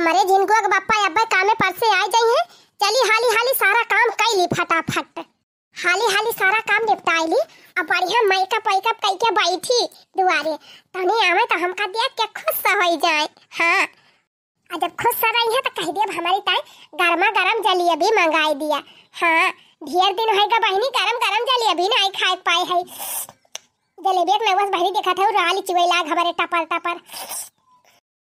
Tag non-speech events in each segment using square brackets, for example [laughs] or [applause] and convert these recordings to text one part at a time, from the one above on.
हमारे झिनगुआ के बापा अब्बे काम में परसे आ जाए हैं चली हाली हाली सारा काम कई ली फटाफट हाली हाली सारा काम निपटा ली अब बढ़िया मैका पैका कई के बैठी दुआरे तने आवे तो हमका दिया के खुश हो जाए हां आ जब खुश हो रही है तो कह दिया हमारी ताई गर्मा गर्म भी मंगाई दिया हां ढेर दिन है का बहनी गरम गरम जलिया भी नहीं खाए पाए है जलेबी एक मैं बस भरी देखा था और राली चिवैला घबरे टपल टपल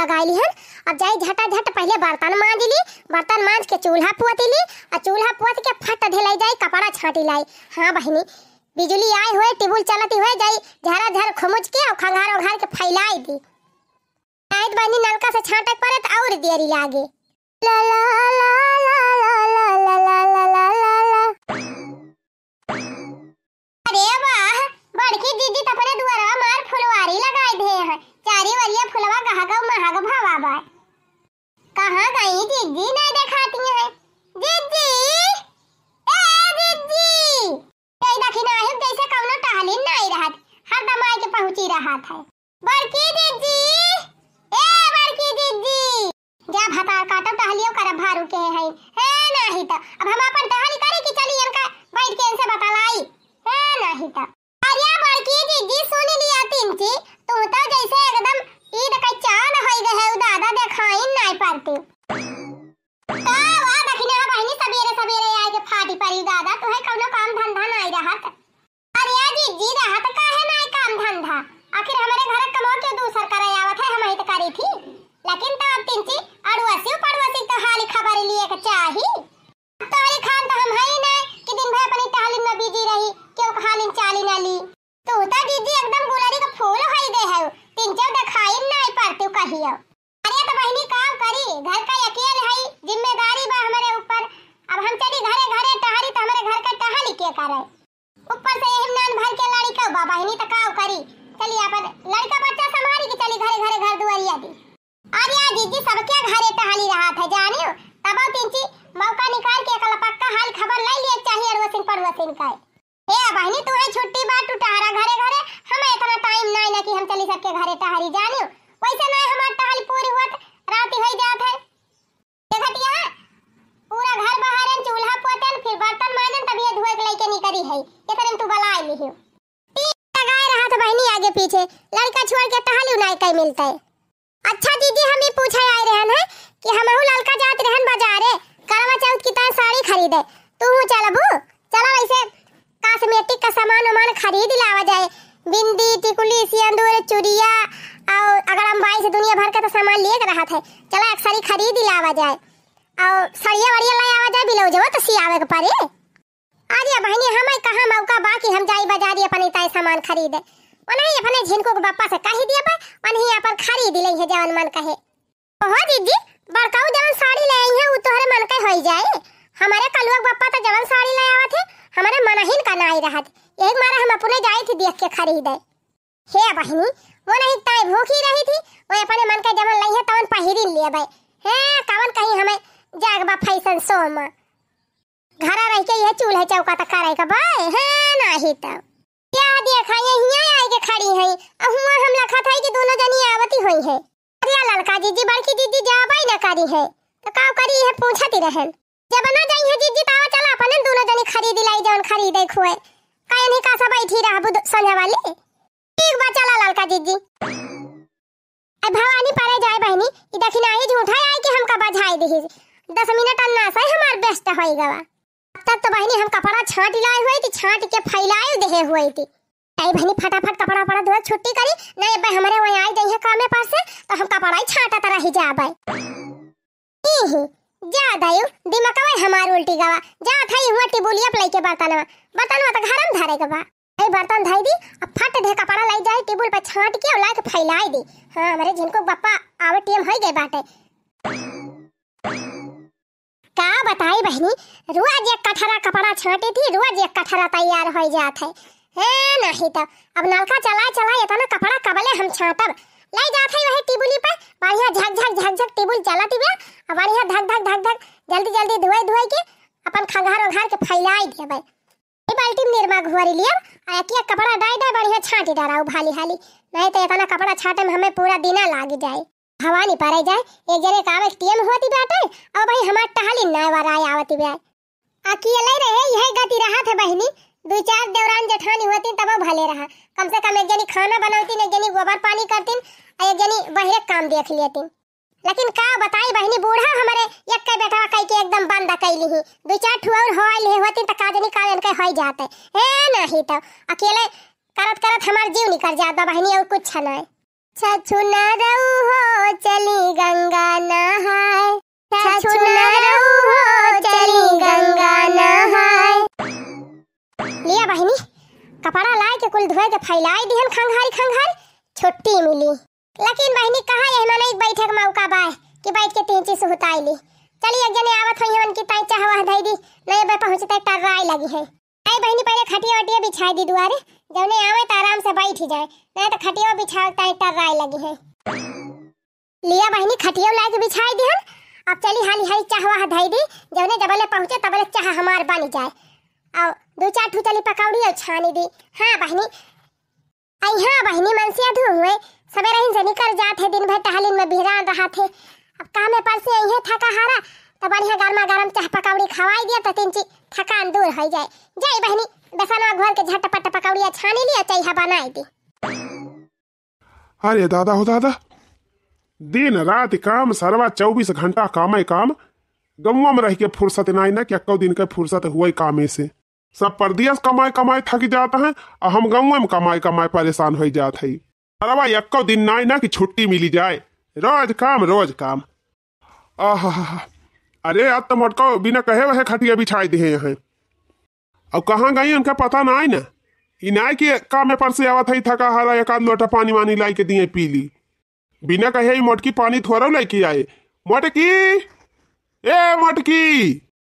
लगा ली हन अब जाई झट पहले बर्तन मांज ली बर्तन मांज के चूल्हा पोत ली और चूल्हा पोत के फट ढिलाई जाई कपड़ा छाटी लाई हाँ बहनी बिजली आए हुए टेबुल चलती हुए जाई झरा झर खुमुच के और खंगार उघार के फैलाई दी नायत बहनी नलका से छाटक परत और देरी लागे ला ला ला ला अरे वरिया फुलवा कहा का महाग भावा बा कहा गई दीदी नहीं दिखाती है दीदी ए दीदी कई दखी ना है जैसे कौनो टहली नहीं रहत हर दम के पहुंची रहा था बड़की दीदी ए बड़की दीदी जा भतार काटो टहलियो कर भारू के है ए नहीं तो अब हम अपन टहली करे कि चलिए इनका बैठ के इनसे बतलाई ए नहीं तो करिया बड़की दीदी सुन लिया तीन थी तू तो, तो जैसे एकदम ई दकई चांद होई गए है दादा देखाई नहीं पाती का तो वा दखिने आ बहिनी सवेरे सवेरे आए के फाटी परी दादा तो है कोनो काम धंधा नहीं रहत अरे दीदी रहत का है नहीं काम धंधा आखिर हमारे घर कमो के दूसर करे आवत है हम तो करी थी लेकिन तब तिंची अड़वासी पड़वासी तो, तो हाली खबर लिए के चाही चलो एक साड़ी खरीद ही लावा जाए और सड़िया वड़िया ले आवा जाए बिलौजवा तो सी आवे के पड़े आ ये बहनी हम कहां मौका बाकी हम जाई बाजार ये अपन इताई सामान खरीदे ओनही अपन झिनको के पापा से कही दिया पर ही अपन खरीद ले है जवन मन कहे ओहो दीदी बड़का जवन साड़ी ले आई है वो तोहरे मन के होई जाए हमारे कलुआ के पापा तो जवन साड़ी ले आवे थे हमारे मनहीन का नाई रहत एक मारा हम अपने जाए थे देख के खरीदे हे बहनी वो नहीं ताई ही रही थी वो अपने मन का जमन लई है तवन पहिरी लिए बे हे कवन कहीं हमें जागबा फैशन शो में घरा रह के ये चूल्हे चौका तक करे का बे हे नहीं तो क्या देखा ये हिया आए के खड़ी है अहुआ हम लखा था कि दोनों जनी आवती होई है अरे लड़का जीजी बड़की दीदी जा भाई ना करी है तो का करी है पूछती रहन जब ना जाई है जीजी ताव चला अपन दोनों जनी खरीद लाई जवन खरीदे खुए कहीं नहीं कासा बैठी रहबू संध्या वाली ठीक बा चला ललका दीदी अब भवानी पारे जाए बहनी ई दखिना ही झूठा आई के हमका बझाई दही 10 मिनट अन्ना से हमार बेस्ट होई गवा तब तो बहनी हम कपड़ा छाट लाए हुए थी छाट के फैलाए देहे हुए थी आई बहनी फटाफट कपड़ा पड़ा धो छुट्टी करी नहीं अब हमरे वहां आई जई है कामे पर से तो हम कपड़ा ही छाटा तरह ही जाबे ई जा दायु दिमागवा हमार उल्टी गवा जा थई हुआ टिबुलिया प्ले के बर्तनवा बर्तनवा तो घरम धरे गवा ए बर्तन धई दी अब फट दे कपड़ा लाई जाए टेबल पर छाट के और लाके फैलाई दी हां हमरे जिनको पापा आवे टाइम हो गए बाटे का बताई बहनी रोज एक कठरा कपड़ा छाटे थी रोज एक कठरा तैयार हो जात है ए नहीं तो अब नलका चला चला ये तो ना कपड़ा कबले हम छाटब लाई जात है वही टेबुली पर बढ़िया झक झक झक झक टेबुल चलत बे अब बढ़िया धक धक धक धक जल्दी जल्दी धोए धोए के अपन खंघार उघार के फैलाई देबे ए बाल्टी में निरमा घोरी लियब किया कपड़ा दाई दाई बढ़िया छाटी डारा भाली हाली नहीं तो इतना कपड़ा छाटे में हमें पूरा दिना लाग जाए हवा नहीं पड़े जाए एक जने कावे टीएम होती बाटे और भाई हमार टहली ना वराय आवती बे अकेले रहे यह गति रहा थे बहनी दो चार देवरान जठानी होती तब भले रहा कम से कम एक जनी खाना बनाती एक जनी गोबर पानी करती एक जनी बहरे काम देख लेती लेकिन का बताई बहनी बूढ़ा हमारे एक कई बैठा कई के एकदम बंद कैली ही दो चार और होइल ले होती त तो का जनी का इनके होई जाते ए नहीं तो अकेले करत करत हमार जीव निकल जात बा बहनी और कुछ न है छछु न रहु हो चली गंगा नहाए छछु न रहु हो चली गंगा नहाए लिया बहनी कपड़ा लाए के कुल धोए के फैलाई दिहन खंघारी खंघारी छुट्टी मिली लेकिन बहनी कहा यही माने एक बैठक मौका बाय कि बैठ के तीन चीज होताई ली चली एक जने आवत होई उनकी ताई चाहवा धई दी नहीं बे पहुंचे पहुंचते टर्राई लगी है आई बहनी पहले खटिया वटिया बिछा दी दुआरे जवने आवे त आराम से बैठ ही जाए नहीं तो खटिया बिछा ताई टर्राई लगी है लिया बहनी खटिया लाके बिछाई दी हम अब चली हाली हाली चाहवा धई दी जवने जबले पहुंचे तबले चाह हमार बन जाए और दो चार ठू चली पकौड़ी और छानी दी हां बहनी आई हां बहनी मनसिया धो हुए सबे रहिन जनी कर जात है दिन भर टहलिन में भिजान रहा थे अब काम में परसे आई है थका हारा तो बढ़िया गर्मा गर्म चाह पकौड़ी खवाई दिया तो तीन ची थकान दूर हो जाए जय बहनी बेसनवा घर के झटपट पकौड़िया छानी लिया चाहिए बनाए दी अरे दादा हो दादा दिन रात काम सरवा चौबीस घंटा काम है काम गमुआ में रह के फुर्सत ना नहीं ना कि अक्को दिन का फुर्सत हुए कामे से सब परदेस कमाए कमाए थक जाता है और हम गमुआ में कमाए कमाए परेशान हो जाते हैं अलावा एक दिन ना ना कि छुट्टी मिली जाए रोज काम रोज काम आह अरे आज तो मोटको बिना कहे वह खटिया बिछाए दे यहाँ और कहाँ गई उनका पता ना आई ना इनाय के काम में पर से आवा था थका हारा एक आध लोटा पानी वानी लाई के दिए पी ली बिना कहे मोटकी पानी थोड़ा लेके आए मोटकी ए मोटकी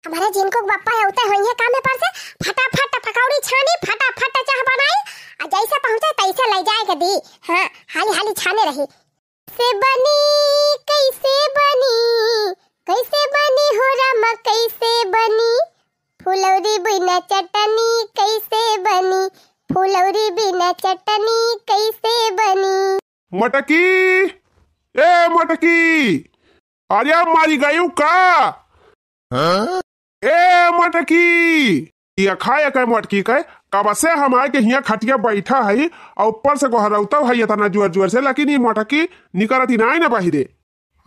हमारे जिनको बापा है उते होइए काम में पर से फटाफट पकौड़ी छानी फटाफट चाह बनाई आ जैसे पहुंचे तैसे ले जाए के दी हां हाली हाली छाने रही से बनी कैसे बनी कैसे बनी हो रम कैसे बनी फुलौरी बिना चटनी कैसे बनी फुलौरी बिना चटनी कैसे बनी मटकी ए मटकी अरे मारी गई का हाँ ए मटकी ये खाए कह मटकी कह कब से हम आए के हिया खटिया बैठा है और ऊपर से गोहर उतर है तना जोर जोर से लेकिन ये मटकी निकलती ना ना बाहरे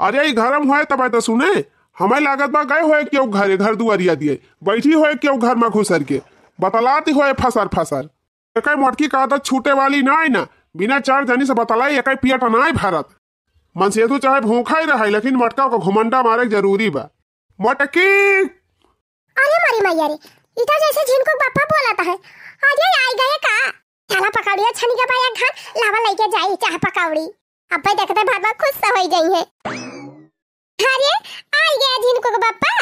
अरे ये घरम हुआ तब तो सुने हमें लागत बा गए हुए क्यों घर घर दुआरिया दिए बैठी हुए क्यों घर में घुसर के बतलाती हुए फसर फसर एक मटकी का आदत छूटे वाली ना ना बिना चार जानी से बतलाई एक पियट तो ना भारत मनसेतु चाहे भूखा ही रहा लेकिन मटका को घुमंडा मारे जरूरी बा मटकी अरे मरी मैया रे इधर जैसे जिनको पापा बोलाता है आज ये आई गए का थाला पकौड़ी छनी के बाया घर लावा लेके जाई चाह पकावड़ी अब भाई देखते भात में खुश तो हो जाई है अरे आई गया जिनको बापा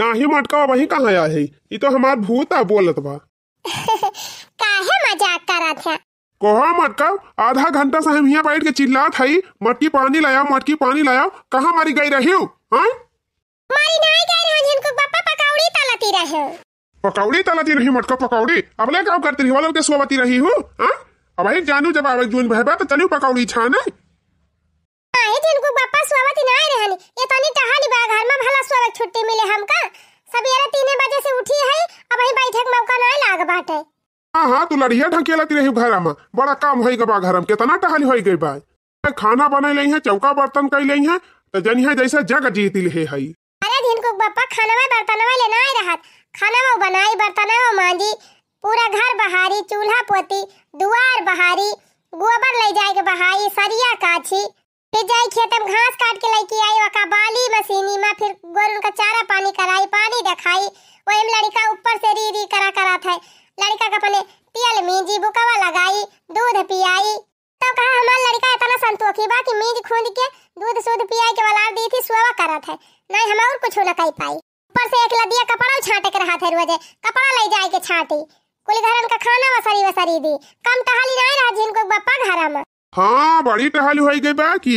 नाही मटका वही कहां आया है ये तो हमार भूत आ बोलत बा [laughs] काहे मजाक करा था कोहा मटका आधा घंटा से हम यहाँ बैठ के चिल्लात है मटकी पानी लाया मटकी पानी लाया कहाँ मारी गई रही हूँ मारी नहीं गई पकौड़ी रहो पकौड़ी तलती रही मटका पकौड़ी ले काम करती रही वालों के सोवती रही हूँ हाँ? अब भाई जानू जब आवे जून भाई तो चलू पकौड़ी छाने आए ना रहनी ये तो घर में भला छुट्टी मिले हमका सवेरे बजे से उठी है अब बैठक मौका ना लाग बाटे हाँ, हाँ, तू लड़िया रही घर में बड़ा काम होई घर में कितना टहली होई गई बा खाना बनैले है चौका बर्तन कैले है तो जनिया जैसे जग जीत ले है इनको बापा खानवा बर्तनवा लेना आए रहत खानवा बनाई बर्तन बर्तनवा मांजी पूरा घर बहारी चूल्हा पोती दुआर बहारी गोबर ले जाए के बहाई सरिया काछी फिर जाए खेत में घास काट के लेके आई वका बाली मशीनी में फिर गोरुन का चारा पानी कराई पानी दिखाई वही लड़का ऊपर से री री करा करा था लड़का का अपने तेल मीजी बुकावा लगाई दूध पियाई तो कहा हमार लड़का इतना संतोखी बा कि मीज खोद के दूध सूध पिया के वलार दी थी सुवा करत है नहीं हम और कुछ न कह पाई ऊपर से एक लदिया कपड़ा छाटक रहा थे रोजे कपड़ा ले जाए के छाटी कुल घरन का खाना वसरी वसरी दी कम टहली नहीं रहा जिनको बप्पा घर में हां बड़ी टहली होई गई बा की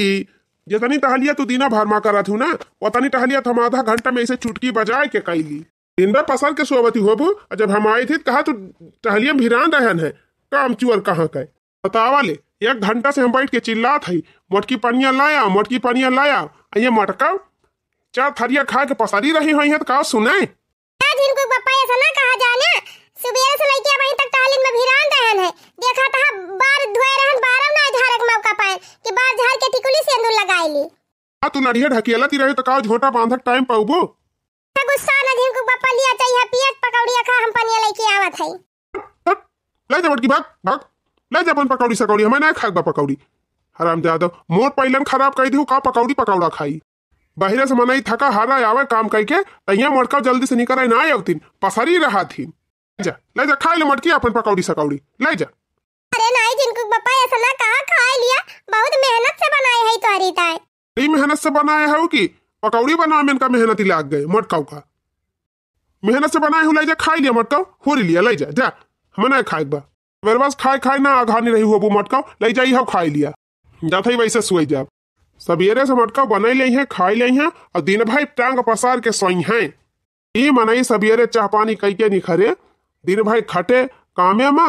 जितनी टहलिया तू दीना भरमा में करत हूँ ना उतनी टहलिया हम आधा घंटा में इसे चुटकी बजाए के कह ली दिन भर पसर के सोवती होबू और जब हम आई थी कहा तू टहलिया भिरान रहन है काम चुअर कहाँ का बतावा ले एक घंटा से हम बैठ के चिल्लात हई मोटकी पानिया लाया मोटकी पानिया लाया ये मटका चार थरिया खा के पसारी रही हुई है तो कहो सुने जिनको पप्पा ऐसा ना कहा जाना सुबह से लेके अब तक टहलिन तो में भिरान रहन है देखा था तो हाँ, बार धोए रहन बारह ना झारक मौका पाए कि बार झार के टिकुली सेंदूर लगाए ली हां तू नढ़िया ढकेला ती रही तो कहो झोटा बांधक टाइम पाऊबो हाँ, गुस्सा ना को पप्पा लिया चाहिए हाँ, पियत पकौड़िया खा हम पनिया लेके आवत है ले जा बड़की भाग भाग ले जा अपन पकौड़ी सकौड़ी हमें ना खाक बा पकौड़ी हराम जादव मोर पैलन खराब कह दू का पकौड़ी पकौड़ा खाई बहिरा से मनाई थका हारा आवे काम कह के तैयार मड़का जल्दी से निकल ना आवतीन पसरी रहा थी जा ले जा खाए ले मटकी अपन पकौड़ी सकौड़ी ले जा अरे नहीं जिनको पापा ऐसा ना कहा खा लिया बहुत मेहनत से बनाए है तोरी ताए बड़ी मेहनत से बनाए हो कि पकौड़ी बनावे में इनका मेहनत ही लाग गए मटकाऊ का मेहनत से बनाए हो ले जा खाए लिया मटकाऊ हो लिया ले जा जा मना खाए बा बरबास खाए खाए ना आघानी रही हो वो मटकाऊ ले जाई हो खाए लिया जथई वैसे सुई जाब सबेरे से मटका बनई लई है खाई लई है और दिन भाई टांग पसार के सोई है ये मनाई सबेरे चाह पानी कई के निखरे दिन भाई खटे कामे में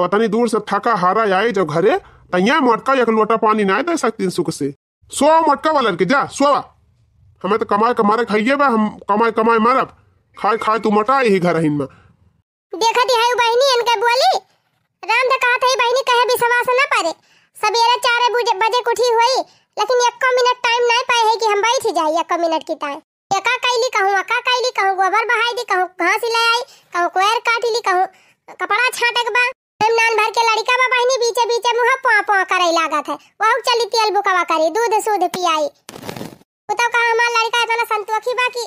और तनी दूर से थका हारा आए जब घरे तैया मटका एक लोटा पानी ना दे सकती सुख से सो मटका वाला के जा सो हमें तो कमाए कमारे खाइए बा हम कमाए कमाए मारब खाए खाए तू मटा ही घर हिन में देखा दिहाई बहनी इनका बोली राम तो कहा था बहनी कहे विश्वास ना पड़े सबेरे चार बजे उठी हुई लेकिन एक मिनट टाइम नहीं पाए है कि हम बैठ जाए एक मिनट की टाइम एका कैली कहूँ अका कैली कहूँ गोबर बहाई दी कहूँ घास ले आई कहूँ कोयर काट ली कहूँ कपड़ा छाटक बा नान भर के लड़का बा बहनी बीचे बीचे मुँह पुआ पुआ करे लागत है वह चली तेल बुकवा करी दूध सूध पियाई उतव तो का हमार लड़का इतना संतोखी बा कि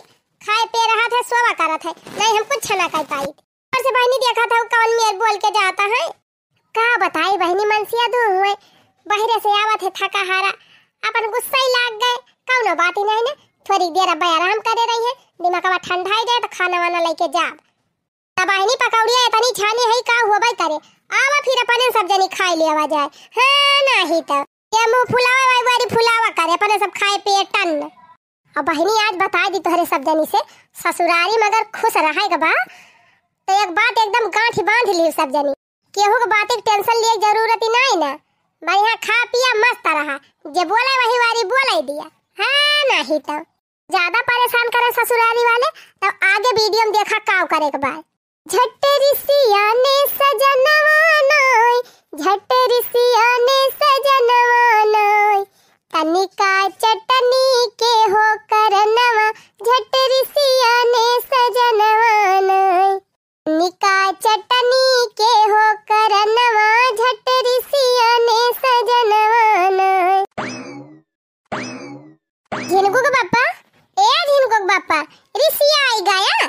खाए पे रहा था सोवा करत है नहीं हम कुछ ना कर पाई और से बहनी देखा था कौन मेयर बोल के जाता है का बताई बहनी मनसिया दो हुए बहरे से आवत है थका हारा अपन गुस्सा ही लाग गए कौनो बात ही नहीं ना थोड़ी देर अब आराम करे रही है दिमाग दिमागवा ठंडा ही जाए तो खाना वाना लेके जा जाब तबाहिनी पकौड़िया इतनी छानी है का होबे करे आवा फिर अपन सब जनी ले आवा जाए हां नहीं तो ये मुंह फुलावा भाई बारी फुलावा करे अपन सब खाए टन अब बहनी आज बता दी तोहरे सब जनी से ससुरारी मगर खुश रहे बा तो एक बात एकदम गांठ बांध ली सब जनी केहू के बात एक टेंशन लिए जरूरत ही नहीं ना बढ़िया खा पिया मस्त रहा जे बोले वही वारी बोले दिया हाँ नहीं तो ज्यादा परेशान करे ससुराली वाले तब तो आगे वीडियो में देखा काव करे के बाद झट्टे ऋषिया ने सजनवानोई झट्टे ऋषिया ने सजनवानाय तनिका चटनी के हो करनवा झट्टे ऋषिया ने सजनवानोई निका चटनी के हो करनवा झट ऋषिया ने सजनवाना झिनको के पापा ए झिनको के पापा रिसिया आई गया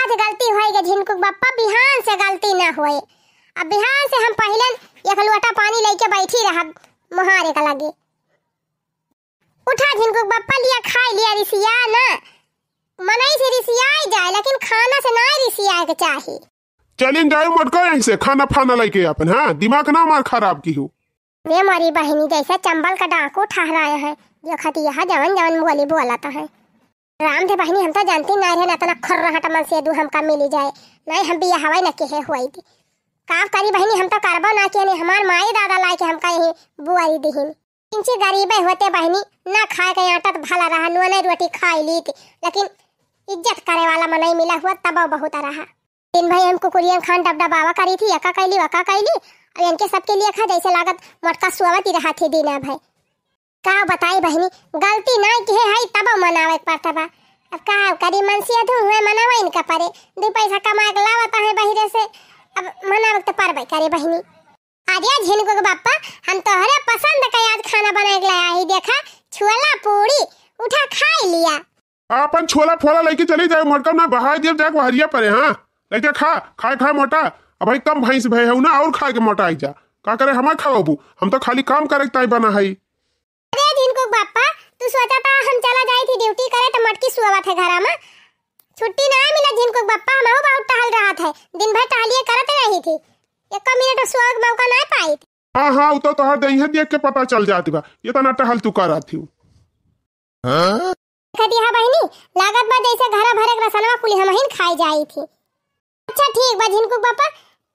आज गलती होई गई झिनको के पापा बिहान से गलती ना होए अब बिहान से हम पहले एक लोटा पानी लेके बैठी रहा मुहारे का लगे उठा झिनको के पापा लिया खाई लिया ऋषिया ना मनाई से रिसियाए जाए लेकिन खाना से ना रिसियाए के चाही चलिन जाए मत कर यहीं से खाना फाना लेके अपन हां दिमाग ना मार खराब की हो वे मारी बहनी जैसा चंबल का डाकू ठहराया है जो खत यहाँ जवन जवन बोली बोलाता है राम थे बहनी हम तो जानती ना रहे ना तना तो खर्रा हटा मन से दू का मिली जाए नहीं हम भी हवाई न के हुई थी काफ करी बहनी हम तो करबो ना के नहीं हमार माई दादा लाए के हमका यही बुआई दिहिन इंची गरीब होते बहनी ना खाए के आटा तो भला रहा नुआ रोटी खाई ली थी लेकिन इज्जत करे वाला मनई मिला हुआ तब बहुत रहा दिन भाई हम कुकुरियन खान डब डबावा करी थी अका कैली वका कैली और इनके सबके लिए खा जैसे लागत मटका सुआवत रहा थी दीना भाई का बताई बहनी गलती ना के है तब मनावे पड़ता बा अब का करी मनसिया धू हुए मनावे इनका परे दो पैसा कमा के लावता है बहिरे से अब मनावे तो पर भाई करे बहनी आर्या झिनको के बापा हम तो हरे पसंद का आज खाना बनाए के लाया ही देखा छुला पूरी उठा खाई लिया अपन छोला फोला लेके चले जाए मड़कम ना बहा दे जाए हरिया पर हाँ लड़का खा खाए खाए मोटा अब भाई कम भैंस भय है ना और खा के मोटा आई जा का करे हमारे खाओ अबू हम तो खाली काम करे ताई बना है अरे जिनको बापा तू सोचा था हम चला जाए थी ड्यूटी करे तो मटकी सुवा थे घर में छुट्टी ना मिला जिनको बापा हम बहुत टहल रहा था दिन भर टहलिए करत रही थी एक मिनट तो सुवा मौका ना पाई हाँ हाँ तो तोहर दही देख के पता चल जाती बा ये तो ना टहल तू कर रहा थी हाँ खदी हा बहिनी लागत बा जैसे घर भर एक रसनवा कुली हमहिन खाई जाई थी अच्छा ठीक बा जिनको पापा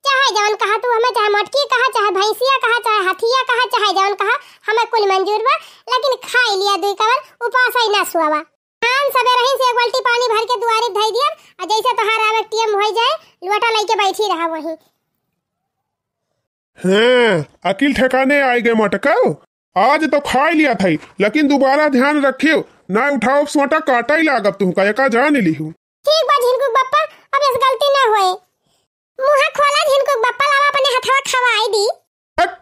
चाहे जवन कहा तू हमें चाहे मटकी कहा चाहे भैंसिया कहा चाहे हाथिया कहा चाहे जवन कहा हमें कुल मंजूर बा लेकिन खाई लिया दुई कवन उपास ही ना सुआवा हम हाँ, सबे रही से एक बाल्टी पानी भर के दुआरी धई दिया आ जैसे तहार आवे टीएम होई जाए लोटा लेके बैठी रहा वही हैं अकिल ठिकाने आई गए मटकाओ आज तो खा लिया था लेकिन दोबारा ध्यान रखियो ना उठाओ सोटा काटा ही लागब तू का एका जान ली हूं ठीक बा झिनको बप्पा अब इस गलती ना होए मुंह खोला झिनको बप्पा लावा अपने हथवा खवाई दी हट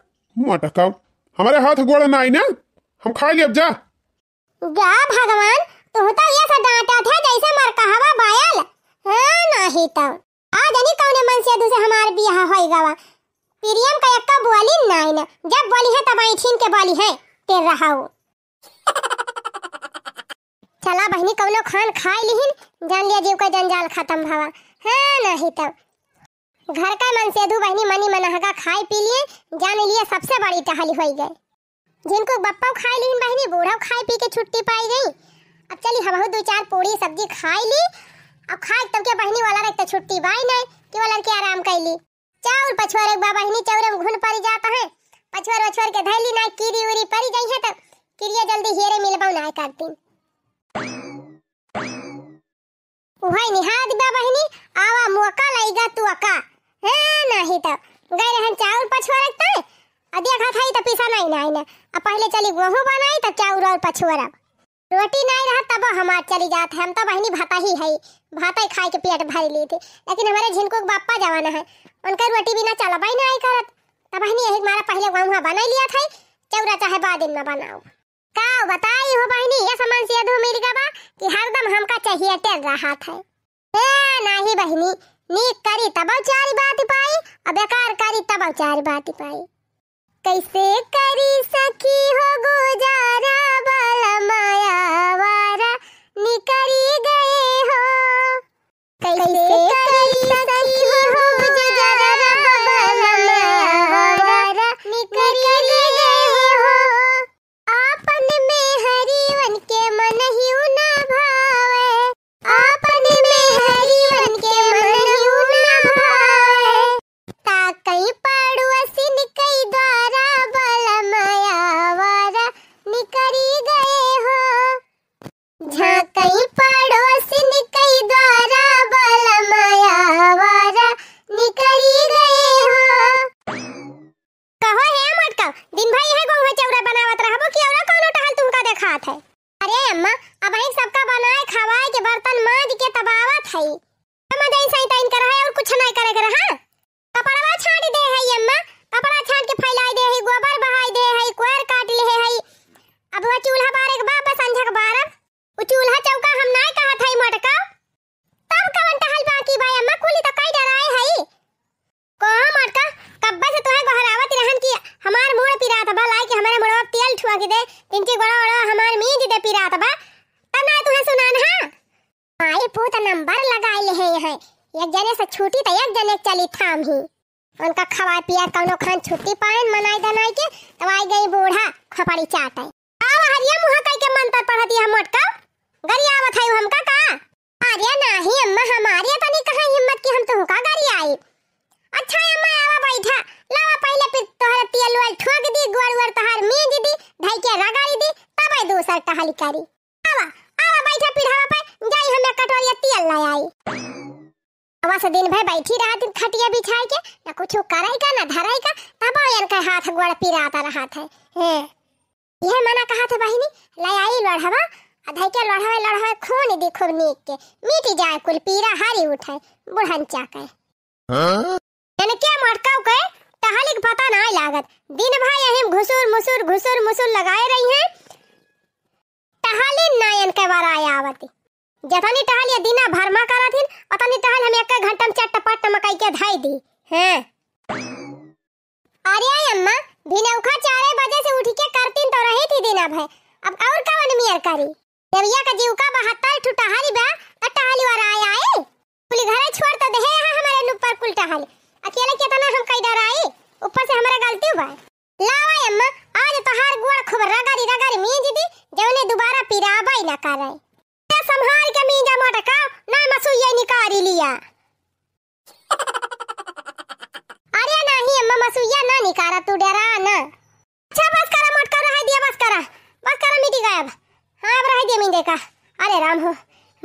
मुंह टकाओ हमारे हाथ गोड़ ना आई ना हम खा ले अब जा जा भगवान तू तो ये सा डांटा था जैसे मर कहवा बायल हां नहीं तो आ जानी कौने मन से दूसरे हमार बियाह होई गवा प्रियम का एक्का बोली नाइन जब बोली है तब आई छीन के बोली है तेर रहा हाउ चला बहनी कौनो खान खाई लिहिन जान लिया जीव का जंजाल खत्म भवा हाँ नहीं तब तो। घर का मन से दू बहनी मनी मनहगा खाई पी लिए जान लिए सबसे बड़ी टहली हो गई जिनको बप्पा खाई लिहिन बहनी बूढ़ा खाई पी के छुट्टी पाई गई अब चली हम दो चार पूड़ी सब्जी खाई ली अब खाए तब तो क्या बहनी वाला रखते तो छुट्टी बाई नहीं कि वाला लड़के आराम कर ली चाउर पछुआर एक बहनी चाउर में घुन पड़ी जाता है पछुआर वछुआर के धैली ना कीड़ी उड़ी पड़ी गई है तब तो, किरिया जल्दी हेरे मिलवाऊ नहीं करती ओहाई निहा दिबा बहिनी आवा मौका लईगा तू अका ए नहीं तो गए रहन चाउर पछुआ रखता है अदिया खा खाई तो पीसा नहीं ना ना अब पहले चली गोहू बनाई तो चाउर और पछुआ रोटी नहीं रहा तब हमार चली जात है हम तो बहिनी भाता ही है भाता ही खाई के पेट भर ली थी लेकिन हमारे झिनको के बापा जवाना है उनका रोटी बिना चला भाई नहीं करत तब बहिनी यही मारा पहले गोहू बनाई लिया था चौरा चाहे बाद में बनाओ का बताई हो बहनी ये सामान से दो मेरी गबा कि हरदम हमका चाहिए टेल रहा था ए नाही बहनी नीक करी तब चार बात पाई और बेकार करी तब चार बात पाई कैसे करी सखी हो गुजारा बल माया वारा निकरी गए हो कैसे करी सखी हो गुजारा बल उनका खवा पिया कौनो खान छुट्टी पाए मनाई दनाई के तब आई गई बूढ़ा खपड़ी चाट है आव हरिया मुहा कई के मन पर पढ़ती हम मटका गरिया है हमका का आर्य नाही अम्मा हमारी तनी कहां हिम्मत की हम तो हुका गरी आई अच्छा अम्मा आवा बैठा लावा पहले फिर तोहर तेल वाल ठोक दी गोर वर तहार मेज दी धई के रगाड़ी दी तब आई दूसर कहली करी आवा आवा बैठा पिढ़ावा पे जाई हमें कटोरिया तेल लाई आई अवा से दिन भर बैठी रहा दिन खटिया बिछाए के ना कुछ कराई का ना धराई का तब का हाथ गोड़ पिराता रहा था है यह मना कहा था बहिनी ले आई लड़हवा के लड़हवा लड़हवा खून दी खूब नीक के मीठी जाए कुल पीरा हारी उठाए बुढ़न चाके हां यानी क्या मटकाऊ के टहलिक पता ना लागत दिन भर यही घुसुर मुसुर घुसुर मुसुर लगाए रही है टहलिन नयन के बार आवती जतनी टहल ये दीना भरमा करा थिन ओतनी टहल हम एक घंटा में चार टपट मकई के धाई दी हैं अरे अम्मा उखा चार बजे से उठ के करतीन तो रही थी दिना भाई अब और का वन मियर करी देविया का जीव का 72 हाली बा त टहली वाला आया है कुल घर छोड़ तो देहे यहां हाँ, हमारे ऊपर कुल टहल अकेले कितना हम कई डर आई ऊपर से हमारा गलती हुआ लावा अम्मा आज तो तोहार गुड़ खबर रगारी रगारी मी दीदी जौने दोबारा पीरा पिराबाई ना कराई मोटा का ಆಯ್ಕೆ ಮೀಂಜ ಮೋಟಕ ನಾಮ ಸುಯ್ಯನಿ ಕಾರಿಲಿಯ ಅರೆ ನಾ ನೀ ಅಮ್ಮ ಮಸುಯ್ಯ ನಾ ನೀ तू डरा ना अच्छा बस करा मोट करा है दिया बस करा बस करा मिटी गया अब हाँ अब रहा दिया मिंदे का अरे राम हो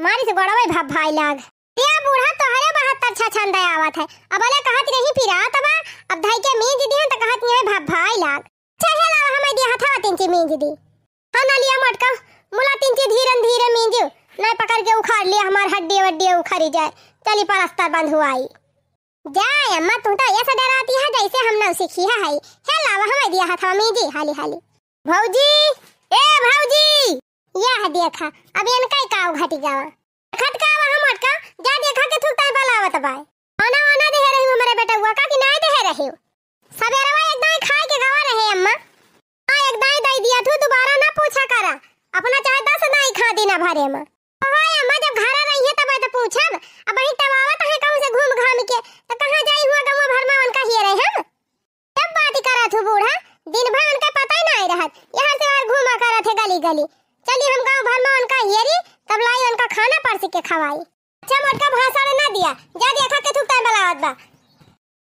मारी से बड़ा भाई भाप भाई लाग दिया बूढ़ा तो हरे बहुत छा छंद आवत है अब अले कहत नहीं फिरा तब अब धाई के मीन दीदी दी तो कहत नहीं भाप भाई लाग अच्छा हेला हमें दिया था तीन ची मीन दीदी हाँ ना लिया मटका मुला तीन ची धीरन धीरे मीन दियो नहीं पकड़ के उखाड़ लिया हमार हड्डी वड्डी उखाड़ी जाए चली पर रास्ता बंद हुआ आई जाए अम्मा तू तो ऐसा डराती है जैसे हम न सीखी है हाई है लावा हमें दिया था मम्मी जी हाली हाली भौजी ए भौजी यह देखा अब इन इनका काव घटी जावा खटकावा हमर का जा देखा के थुकता है बलावत बाय आना आना दे रही हमारे बेटा हुआ का कि नहीं दे रही सवेरवा एक दाई खाए के गवा रहे अम्मा आ एक दाई दई दिया तू दोबारा ना पूछा करा अपना चाहे दस दाई खा देना भरे में पूछब अब बड़ी तवावा है कहूं से घूम घाम के तो कहां जाई हुआ गमवा भरमा मन का हिए रहे हम तब बात करा थू बूढ़ा दिन भर उनके पता ही नहीं रहत यहां से और घूमा करत है गली गली चली हम गांव भर में उनका हेरी तब लाई उनका खाना परसी के खवाई अच्छा मोटका भाषा ना दिया जा देखा के थुक टाइम बलावत बा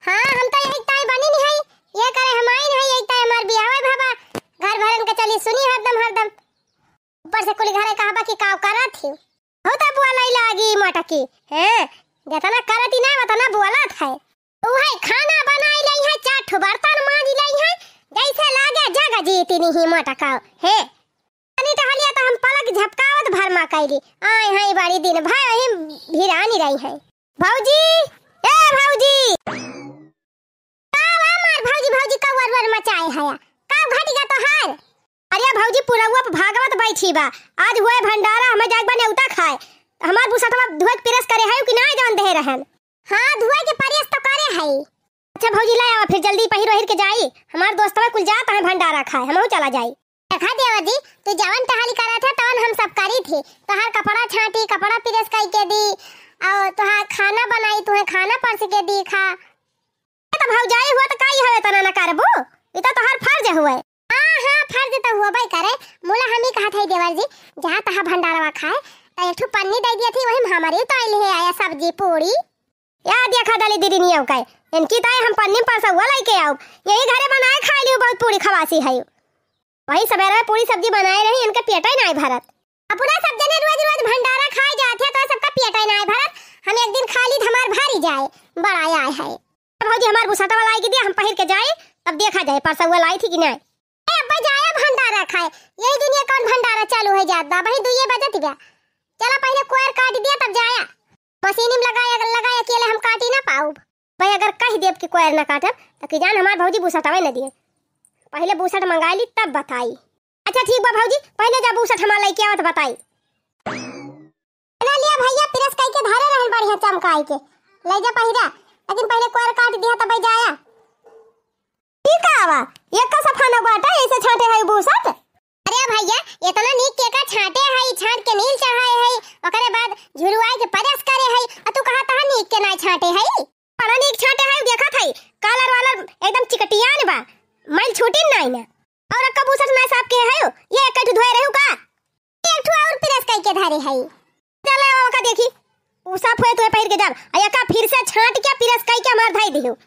हां हम तो एक ताई बनी नहीं है ये करे हम आई नहीं एक ताई हमार बियाह है बाबा घर भरन के चली सुनी हरदम हरदम ऊपर से कुल घर कहाबा की काव करत थी होता बुआला इला आगी मटकी हैं जतना करती ना वतना बुआला था ओहे खाना बनाई लई है चाठ बर्तन मांज लई है जैसे लागे जग जीती नहीं मटका हे अनी टहलिया तो, तो हम पलक झपकावत भरमा कैली आय है बारी दिन भाई वही भिरानी रही है भौजी ए भौजी का हमार भौजी भौजी का वरवर मचाए है का घटी का तो हार अरे भाजी पुरवा भागवत बैठी बा आज हुए भंडारा हमें जाग बने उता खाए हमार बुसटवा धुए पिरस करे है कि ना जान दे रहन हां धुए के परियस तो करे है अच्छा भौजी ला आवा फिर जल्दी पहिर ओहिर के जाई हमार दोस्तवा कुल जात है भंडारा खाए हमहू चला जाई देखा देवा जी तू जवन टहली करा था तवन हम सब करी थी तोहार कपड़ा छाटी कपड़ा पिरस कई के दी और तोहार खाना बनाई तुहे खाना परस के दी खा तो भौजाई हुआ तो काई हवे तना तो ना करबो इता तो तोहार फर्ज हुए फर्ज त होबे करे मोला हमी कहा था है देवर जी जहां तहां भंडारवा खाए त तो एक ठो पन्नी दे दिए थी वही हमारी तो आइल है आया सब्जी पूरी या देखा दली दीदी नियम का इनकी ताए तो हम पन्नी पर सहुआ लेके आओ यही घरे बनाए खा लियो बहुत पूरी खवासी है वही सवेरा में पूरी सब्जी बनाए रही इनके पेट ही नहीं भरत अपना सब जने रोज रोज भंडारा खाए जाते तो सबका पेट ही नहीं भरत हम एक दिन खाली ली तो हमार भारी जाए बड़ा आया है भौजी हमार गुस्सा तो लाई के दिया हम पहिर के जाए तब देखा जाए परसुआ लाई थी कि नहीं बजाया भंडारा खाए यही दिन ये कौन भंडारा चालू है जात बा वही दुइए बजत गया चला पहले कोयर काट दिया तब जाया मशीन में लगाया लगाया केले हम काटी ना पाऊ भाई अगर कह देब कि कोयर ना काटब तो कि जान हमार भौजी भूसटवे ना दिए पहले भूसट मंगा ली तब बताई अच्छा ठीक बा भौजी पहले जा भूसट हमार लेके आवत बताई ना लिया भैया पिरस कई के धारे रहल बढ़िया चमकाई के ले जा पहिरा लेकिन पहले कोयर काट दिया तब जाया ई कावा एक सफा न बाटा ऐसे छाटे है भूसत अरे भैया ये तो ना नीक के का छाटे है छाट के नील चढ़ाए है ओकरे बाद झुरुआई के परस करे है अ तू कहा तहा नीक के ना छाटे है बड़ा हाँ, हाँ, नीक छाटे है देखा है कलर वाला एकदम चिकटियान बा मैल छूटी नहीं ना और कबू भूसत ना साफ के है ये एक ठो धोए रहू का एक ठो और परस कई के धरे है चला ओका देखी उसा फुए तो पहिर के जा आ का फिर से छाट के पिरस कई के मार धाई दियो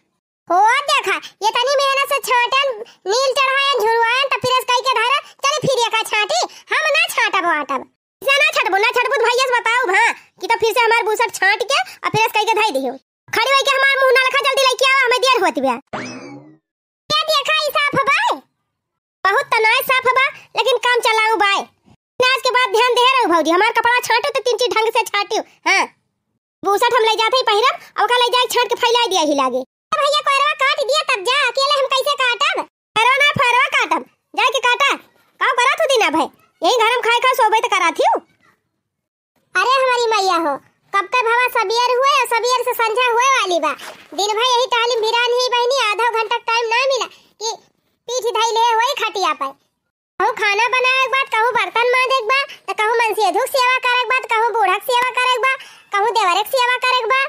हो देखा ये तनी मेरे ना से छाटन नील चढ़ायन झुरवायन त फिर इसका के धारा चल फिर ये का छाटी हम ना छाटब आटब तो से ना छाटब ना छाटब भैया बताओ हां कि तो फिर से हमार बूसर छाट के और फिर इसका के धाई दियो खड़ी होई के हमार मुंह ना लखा जल्दी लेके आओ हमें देर होत बा क्या देखा ई साफ बाय बहुत तनाय साफ बा लेकिन काम चलाऊ बाय आज के बाद ध्यान दे रहो भौजी हमार कपड़ा छाटो तो किंची ढंग से छाटियो हां बूसट हम ले जाते पहिरब और का ले जाए छाट के फैला दिया ही लागे भैया कोरवा काट दिया तब जा अकेले हम कैसे काटब फरो ना फरो काटब के काटा का करा हो दिना भाई यही घर हम खाए खा सोबे त थियो अरे हमारी मैया हो कब तक भावा सबियर हुए और सबियर से संझा हुए वाली बा दिन भर यही टहलिम बिरान ही बहनी आधा घंटा टाइम ना मिला कि पीठ धई ले होई खटिया पर कहूँ खाना बनाए एक बात कहूँ बर्तन मांज एक बार तो कहूँ मनसी धुक सेवा करे एक बात कहूँ बूढ़क सेवा करे एक बार कहूँ देवरक सेवा करे एक बार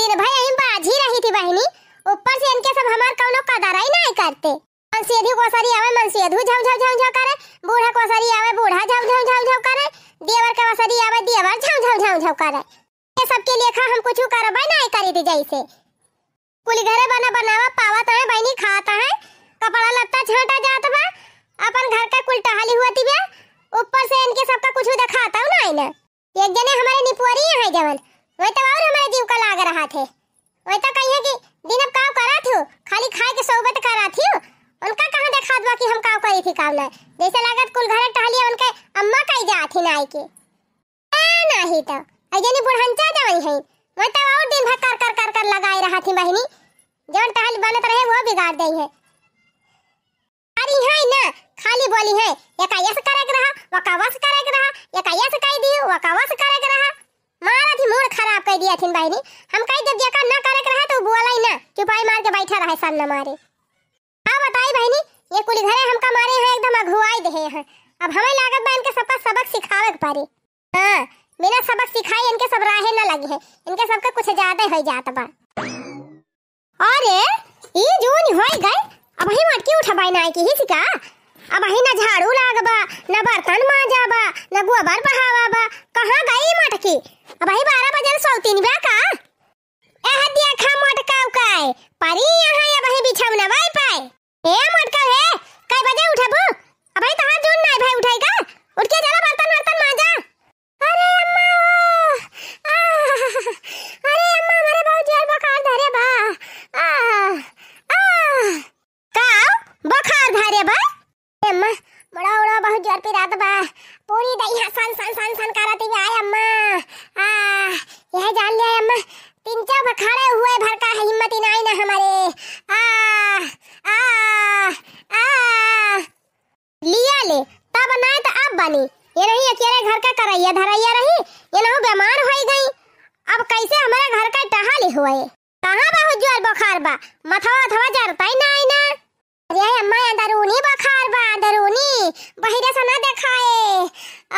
दिन भर यही बाझी रही थी बहनी ऊपर से इनके सब हमार कौनो कदर ही नहीं करते मनसेधु कोसरी आवे मनसेधु झम झम झम झम करे बूढ़ा कोसरी आवे बूढ़ा झम झम झम झम करे देवर के कोसरी आवे देवर झम झम झम झम करे ये सब के लिए खा हम कुछ करो भाई नहीं करी दे जैसे कुल घरे बना बनावा पावत है भाई नहीं खाता है कपड़ा लत्ता छाटा जात बा अपन घर का कुल टहली होती बे ऊपर से इनके सब का कुछ दिखाता हूं ना इन्हें एक जने हमारे निपुअरी है जवन वही तो और हमारे जीव का लाग रहा थे वही तो कहिए कि दिन अब काम करा थियो खाली खाए के सोबत करा थियो उनका कहां देखा दुआ कि हम काम करी थी काम ना जैसे लागत कुल घर टहलिया उनके अम्मा का ही थी ना आई के ए नहीं तो अजनी बुढ़हंचा जावई है मैं तो और दिन भर कर कर कर कर लगाई रहा थी बहनी जौन टहल बनत रहे वो बिगाड़ दई है अरे है ना खाली बोली है एक ऐसा மாதிரி बा मथवा अथवा जरतई नाही ना अरे अम्मा अंदरूनी बुखार बा अंदरूनी बहिरे से ना देखाए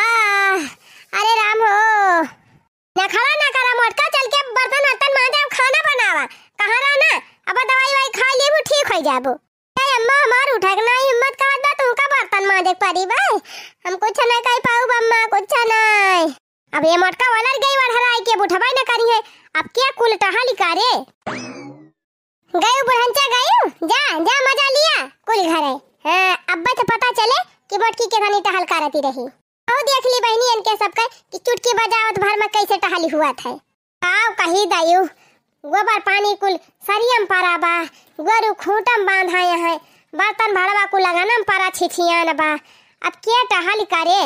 आ अरे राम हो ना खाना ना करा मोटका चल के बर्तन हतन मांजा खाना बनावा कहां रहना अब दवाई वाई खा लेबू ठीक हो जाबू रही और देख ली बहनी इनके सब सबके कि चुटकी बजावत भर में कैसे टहली हुआ था आओ कही दायू गोबर पानी कुल सरियम पारा बा गोरू खूंटम बांधा यहाँ बर्तन भरवा को लगाना पारा छिछियान बा अब क्या टहल करे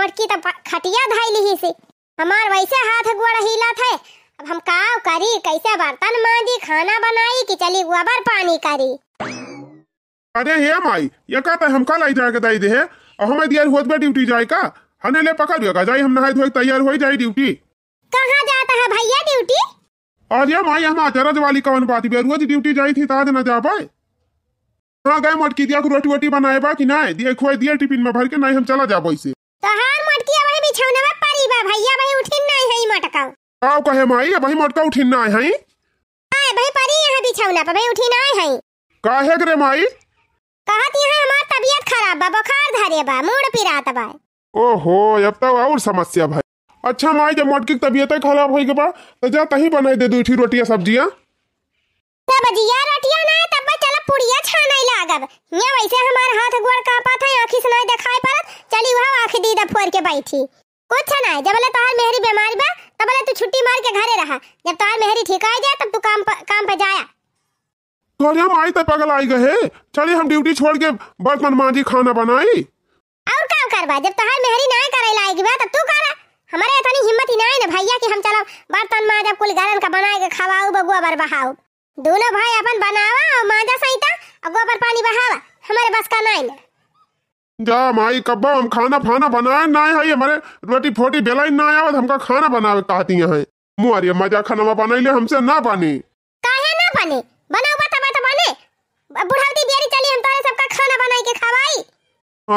मटकी तो खटिया धाई ली से हमार वैसे हाथ गोड़ हिला थे अब हम का करी कैसे बर्तन मांजी खाना बनाई कि चली गोबर पानी करी अरे हे माई ये कहते हम का तो लाई जाके दाई दे है और हमें दिया हुआ था ड्यूटी जाए का हने ले पका दियो का जाई हम नहाए धोए तैयार होई जाए ड्यूटी कहां जाता है भैया ड्यूटी और ये माई हम अचरज वाली कौन बात बे रोज ड्यूटी जाई थी ताद न जा पाए हां गए मटकी दिया रोटी वोटी बनाए बा कि नहीं दिए खोए दिए टिफिन में भर के नहीं हम चला जाबो इसे तहार तो मटकी अब बिछाने में पड़ी बा भैया भाई उठिन नहीं है मटका आओ कहे माई अब मटका उठिन नहीं हाँ, है आए भाई पड़ी यहां बिछौना पर भाई उठिन नहीं है कहे रे माई कहत यहां बा तबीयत खराब बा बुखार धरे बा मूड पिरात बा ओहो अब तो और समस्या भाई अच्छा माई जब मोटकी तबीयत खराब हो गई बा तो जा तही बनाई दे दूठी रोटियां सब्जियां तब जिया रोटियां ना तब चल पुड़िया छाने लागब ये वैसे हमार हाथ गोड़ कापा था आंखी से ना दिखाई पड़त चली वहां आंखी दीदा फोर के बैठी कुछ ना जब ले तोहर मेहरी बीमारी बा तब ले तू छुट्टी मार के घरे रहा जब तोहर मेहरी ठीक आ जाए तब तू काम प, काम पे जाया थोड़े हम आई तक पगल आई गए चले हम ड्यूटी छोड़ के बर्तन मांझी खाना बनाई और का करबा जब तहार मेहरी ना करे लाएगी बा तब तू कर हमारे इतनी हिम्मत ही ना ना भैया कि हम चलो बर्तन मांझ अब कुल गरन का बनाए के खवाओ बगुआ बर बहाओ दोनों भाई अपन बनावा और मांझा सहिता और गोबर पानी बहावा हमारे बस का ना जा माई कब हम खाना फाना बनाए ना है हमारे रोटी फोटी बेलाई ना आवत हमका खाना बनावे कहती है मुआरिया मजा खाना बनाई ले हमसे ना पानी काहे ना पानी बनाओ बुढ़ावती बियारी चली हम तोरे सबका खाना बनाई के खवाई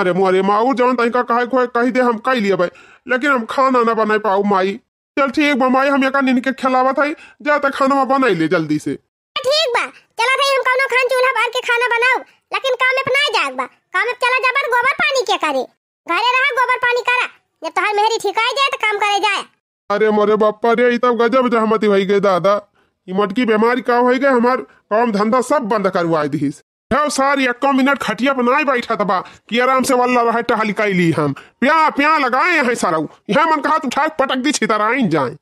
अरे मोरे माऊ जान तई का काहे कोई कही दे हम कई लिए भाई लेकिन हम खाना ना बनाई पाऊ माई चल ठीक बा माई हम यका निन के खिलावा थाई जा त खाना बनाई ले जल्दी से ठीक बा चलो भाई हम कौनो खान चूल्हा बार के खाना बनाऊ लेकिन काम में ना जाग बा काम में चला जाबर गोबर पानी के करे घरे रहा गोबर पानी करा जब तोहर मेहरी ठिकाई जाए तो काम करे जाए अरे मोरे बापा रे ई तब गजब जहमती भई गए दादा ई मोटकी बीमारी का हो गए हमार काम धंधा सब बंद करवाए दीस ढेव सार एक्को मिनट खटिया बनाए बैठा तबा कि आराम से वल्ला रह टहलिकाई ली हम प्या प्या लगाए हैं सारा यह मन कहा ठाक पटक दी छिता रहा जाए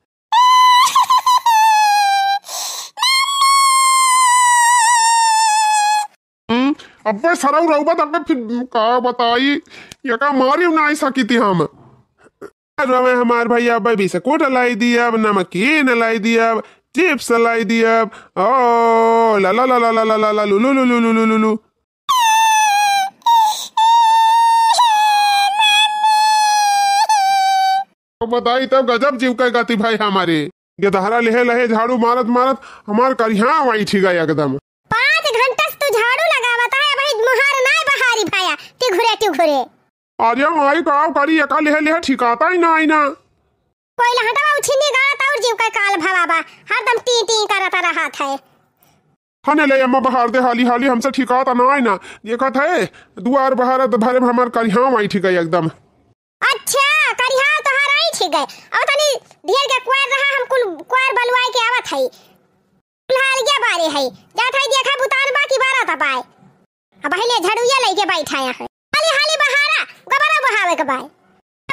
हम्म, अब सरऊ रऊबा तब फिर का बताई यका मारी ना ऐसा की थी हम हमार भैया अब बीस कोट लाई दिया अब नमकीन लाई दिया tips and idea. Oh, la la la la la la la la la la la la la la बताई तब गजब जीव का गति भाई हमारे गदहरा लेहे लहे झाड़ू मारत मारत हमार करिहा वाई ठीक है एकदम पाँच घंटा से तू झाड़ू लगावत तो है भाई मुहार ना बहारी भाया ती घुरे ती घुरे अरे माई काव करी एका लहे लेहे ठिकाता ही ना आई ना कोई बाबू उछिनी गात और जीव का काल भवाबा हरदम टी टी करता रहत है हने ले अम्मा बाहर दे हाली हाली हमसे ठिकात ना ना ये देखत है दुआर बाहर बहार भरे हमार करिहा आई ठीक है एकदम अच्छा करिहा तो हर आई ठीक है अब तनी तो दियर के क्वार रहा हम कुल क्वार बलवाई के आवत है हाल गया बारे है जात है देखा बुतान बाकी बारा था पाए अब पहले झड़ुया लेके बैठाया है हाली हाली बहारा गबरा बहावे के बाय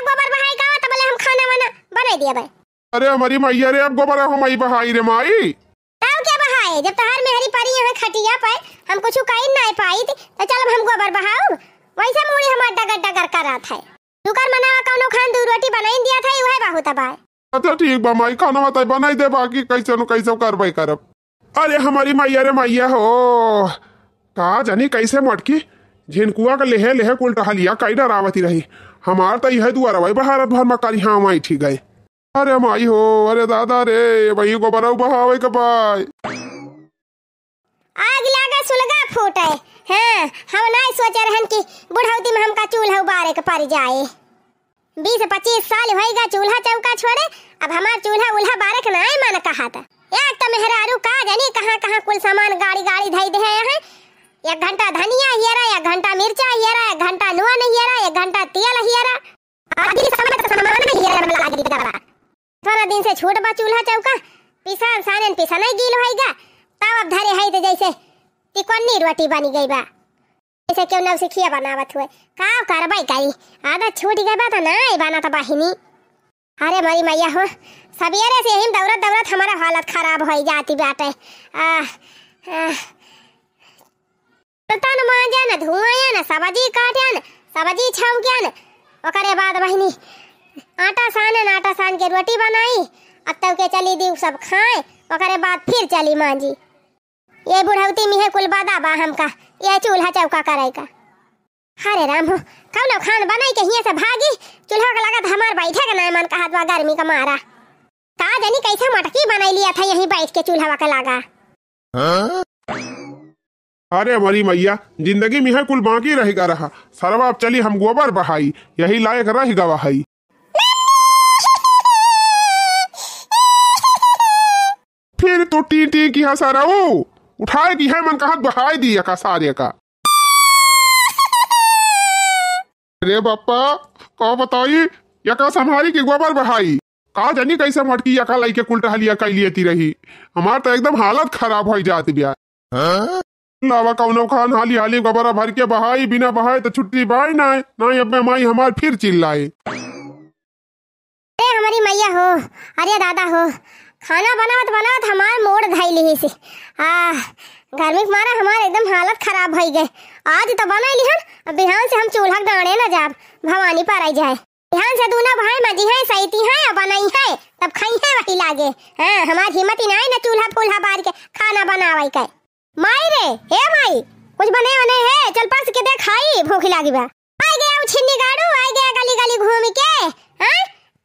गबर बहाई का बोले हम खाना वाना बना दिया भाई अरे हमारी माई अरे अब गोबरा हमारी बहाई रे माई ताऊ क्या बहाए जब तहार तो में हरी परी हमें खटिया पर हम कुछ काई ना पाई थी तो चल हम गोबर बहाओ वैसे मोड़ी हमार डगर डगर करत है दुकर मनावा कौनो खान दू रोटी बनाई दिया था वह बहुत बाय अच्छा ठीक बा माई खाना बताई तो बनाई दे बाकी कैसे नु कैसे करबई करब अरे हमारी माई अरे मैया हो का जानी कैसे मटकी झिनकुआ का लेहे लेहे कुल टहलिया कई डरावती रही हमार तो यह दुआरा भाई बहारत भर में काली हाँ माई ठीक गए अरे माई हो अरे दादा रे वही को बनाऊ बहावे कपाय आग लागा सुलगा फूटे हाँ हम नहीं सोच रहन कि बुढ़ौती में हमका चूल्हा उबारे के पारी जाए बीस पच्चीस साल होएगा चूल्हा चौका छोड़े अब हमार चूल्हा उल्हा बारे के नहीं मन कहा था यार तो मेहरारू का जानी कहाँ कहाँ कुल सामान गाड़ी गाड़ी धाई दे हैं यहाँ एक घंटा धनिया हियरा एक घंटा मिर्चा हियरा एक घंटा नून हियरा एक घंटा तेल हियरा आदि सामान तो सामान हियरा में लगा दी दबा थोड़ा दिन से छोट बा चूल्हा चौका पिसा सारे पिसा नहीं गील होएगा तब अब धरे है तो जैसे तिकोनी रोटी बनी गई बा जैसे क्यों नव सिखिया बनावत हुए का करबाई काई आधा छूट गई बा तो नहीं बना था बहिनी अरे मरी मैया हो सवेरे से ही दौड़त दौड़त हमारा हालत खराब हो जाती बाटे आ, आ तन मांजन धुआयन सब्जी काटन सब्जी छमकन ओकरे बाद बहनी आटा सानन आटा सान के रोटी बनाई अब तब के चली दी सब खाए ओकरे बाद फिर चली मांजी ये बुढ़ौती में है कुल बादा बा हमका ये चूल्हा चौका कराई का हरे राम हो कौन खान बनाई के हियाँ से भागी चूल्हा का लगत हमार बैठे का नाम मन कहा गर्मी का मारा का जानी कैसे मटकी बनाई लिया था यहीं बैठ के चूल्हा का लागा हाँ? अरे हमारी मैया जिंदगी में है कुल बाकी रहेगा रहा आप चली हम गोबर बहाई यही लायक रही गवाही फिर तो टी टी की है सारा उठाए की है मन कहा बहाई दिया का सारे का अरे बापा कहा बताई यका संभारी की गोबर बहाई कहा जानी कैसे मटकी यका लई के कुल टहलिया कैलियती रही हमार तो एकदम हालत खराब हो जाती ब्याह हाँ? लावा कौनो खान हाली हाली गबरा भर के बहाई बिना बहाए तो छुट्टी बाई ना ना अब मैं माई हमार फिर चिल्लाए हमारी मैया हो अरे दादा हो खाना बनावत बनावत हमार मोड़ धाई ली से आ गर्मी के मारे हमार एकदम हालत खराब भई गए आज तो बना ली हम बिहान से हम चूल्हा डाणे ना जाब भवानी पर आई जाए बिहान से दूना भाई मजी है सैती है अब बनाई है तब खाई है वही लागे हां हमार हिम्मत ही ना है ना चूल्हा फूल्हा बार के खाना बनावाई के माई रे हे माई कुछ बने बने है चल पास के देख खाई भूख लागी बा आई गया उ छिन्नी गाड़ू आई गया गली गली घूम के हां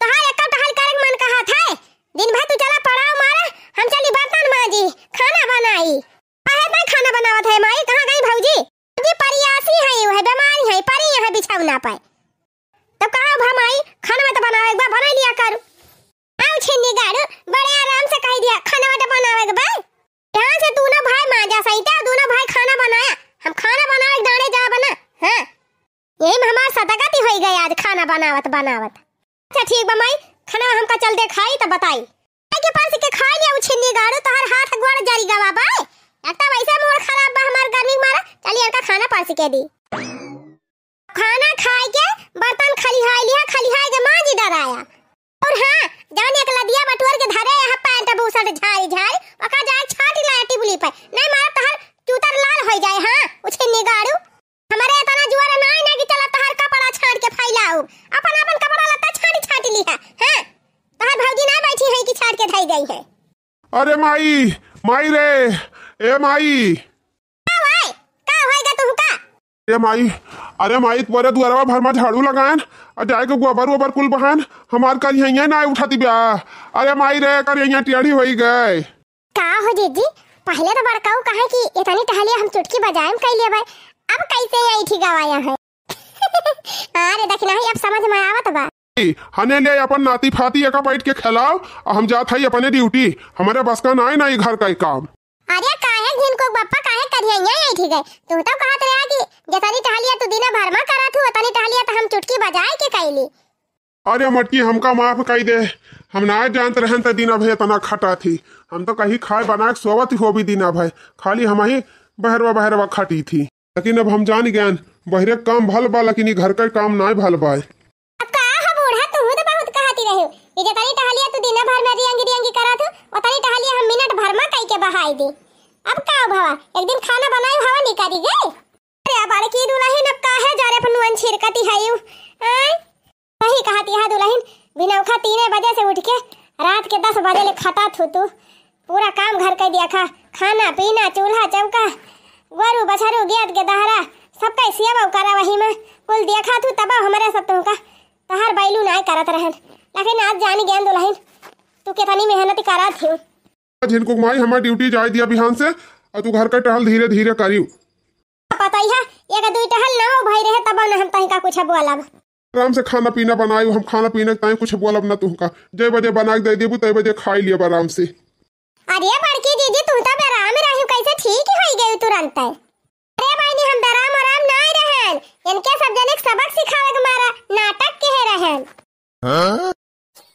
तहार एक टहल कर मन कहा था दिन भर तू चला पड़ा मारे हम चली बर्तन माजी खाना बनाई अहे मैं खाना बनावत है माई कहां गई भौजी जी परियासी है वह बीमारी है परी यहां बिछाव ना पाए तो कहा भा माई खाना मत बनाओ एक बार बना लिया कर आउ छिन्नी गाड़ू बड़े आराम से कह दिया खाना मत बनाओ एक बार कहाँ से तू ना भाई मांजा सही क्या तू ना भाई खाना बनाया हम खाना बना एक दाने जा बना हां यही में हमार सदागति होई गई आज खाना बनावत बनावत अच्छा ठीक बा माई खाना हमका चल दे खाई त बताई के पास के खाई ले उछिनी गाड़ो तोहर हाथ गोड़ जारी गवा बाई लगता तो वैसे मोर खराब बा हमार गर्मी मारा चली इनका खाना पास के दी खाना खाई के बर्तन खाली हाई लिया खाली हाई के मां जी डराया और हां जान एक लदिया बटवर के धरे यहां बेटा बहु सारे झाई झाई ओका जाए छाटी लाटी बुली पे नहीं मार तहर चूतर लाल हो जाए हां उछे निगाड़ू हमारे इतना तो जुआर ना ना कि चला तहर कपड़ा छाट के फैलाऊ अपन अपन कपड़ा लत्ता छाटी छाटी ली है हां तहर भौजी ना बैठी है कि छाट के धई गई है अरे माई माई रे ए माई अरे माई अरे माई तोरे दुआरवा भर में झाड़ू लगान और जाए के गोबर वोबर कुल बहन हमार कर यहीं ना उठाती ब्या अरे माई रे कर यहीं टेढ़ी हो गए का हो दीदी पहले तो बड़काऊ कहे कि इतनी टहलिया हम चुटकी बजाए कह कई भाई अब कैसे आई ठीक आवाया [laughs] हाँ है अरे देखना ही अब समझ में आवत तो बा हने ले अपन नाती फाती एक बैठ के खिलाओ हम जात हई अपने ड्यूटी हमारे बस का ना है ना ये घर का ही काम अरे काहे घिन को बप्पा काहे करियइया यही ठीक है तू तो कहत रहा कि जतनी टहलिया तू तो दिना भरमा करत हो तनी टहलिया त तो हम चुटकी बजाए के कहली अरे मटकी हमका माफ कई दे हम ना जानत रहन त दिना भे तना खटा थी हम तो कहीं खाए बना के सोवत हो भी दिना भाई खाली हम ही बहरवा बहरवा खटी थी लेकिन अब हम जान गए बहरे काम भल बा लेकिन घर का काम ना भल बाए ये इजे तनी टहलिया तू दिन भर में रियांगी रियांगी करत और तनी टहलिया हम मिनट भर में कई के बहाई दी अब का भवा एक दिन खाना बनाई हवा नहीं करी गई अरे अब आड़े की दुल्हन का है जारे अपन नुन छिरकती है यू वही कहती है दुल्हन बिना उखा 3 बजे से उठ के रात के 10 बजे ले खाता थू तू पूरा काम घर कर दिया खा खाना पीना चूल्हा चौका गोरु बछरू गेद के दहरा सब का सेवा करा वही में कुल देखा थू तब हमारे सब तुमका तहर बैलू ना करत रहन लखन आज जान ज्ञान दुल्हन तू कितनी मेहनत करा थी को माई हमार ड्यूटी जाए दिया बिहान से और तू घर का टहल धीरे धीरे करियो पता ही है एक दो टहल ना हो भाई रहे तब ना हम तहीं का कुछ बोलब आराम से खाना पीना बनायो हम खाना पीना तय कुछ बोलब ना तू का जय बजे बना के दे देबू तय बजे खाई लियो आराम से अरे बड़की दीदी तू तो आराम में रहियो कैसे ठीक ही होई गई तुरंत अरे भाई हम आराम आराम ना रहन इनके सब जने सबक सिखावे के मारा नाटक के हैं हां